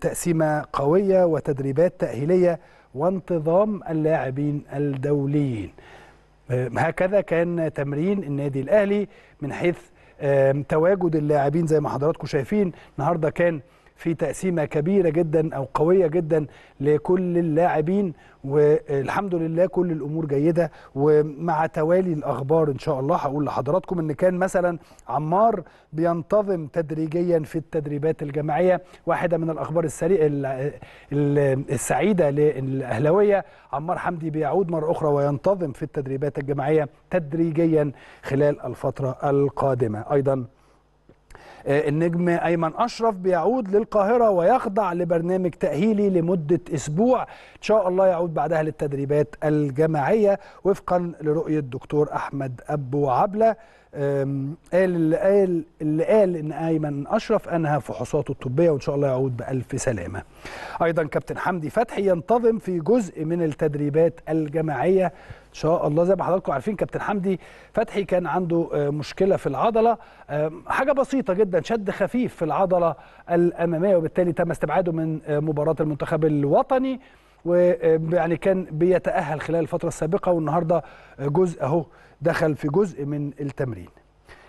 تقسيمة قوية وتدريبات تأهيلية وانتظام اللاعبين الدوليين آه، هكذا كان تمرين النادي الأهلي من حيث تواجد اللاعبين زي ما حضراتكم شايفين النهارده كان في تقسيمه كبيره جدا او قويه جدا لكل اللاعبين والحمد لله كل الامور جيده ومع توالي الاخبار ان شاء الله هقول لحضراتكم ان كان مثلا عمار بينتظم تدريجيا في التدريبات الجماعيه واحده من الاخبار السريع السعيده للاهلاويه عمار حمدي بيعود مره اخرى وينتظم في التدريبات الجماعيه تدريجيا خلال الفتره القادمه ايضا آه، النجم ايمن اشرف بيعود للقاهره ويخضع لبرنامج تاهيلي لمده اسبوع ان شاء الله يعود بعدها للتدريبات الجماعيه وفقا لرؤيه دكتور احمد ابو عبله قال اللي قال اللي قال ان ايمن اشرف انهى فحوصاته الطبيه وان شاء الله يعود بالف سلامه. ايضا كابتن حمدي فتحي ينتظم في جزء من التدريبات الجماعيه شاء الله زي ما حضراتكم عارفين كابتن حمدي فتحي كان عنده آه، مشكله في العضله حاجه بسيطه جدا شد خفيف في العضله الاماميه وبالتالي تم استبعاده من آه، مباراه المنتخب الوطني ويعني كان بيتاهل خلال الفتره السابقه والنهارده آه، جزء اهو دخل في جزء من التمرين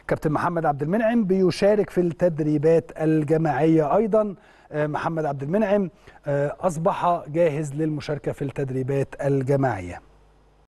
كابتن محمد عبد المنعم بيشارك في التدريبات الجماعيه ايضا محمد عبد المنعم اصبح جاهز للمشاركه في التدريبات الجماعيه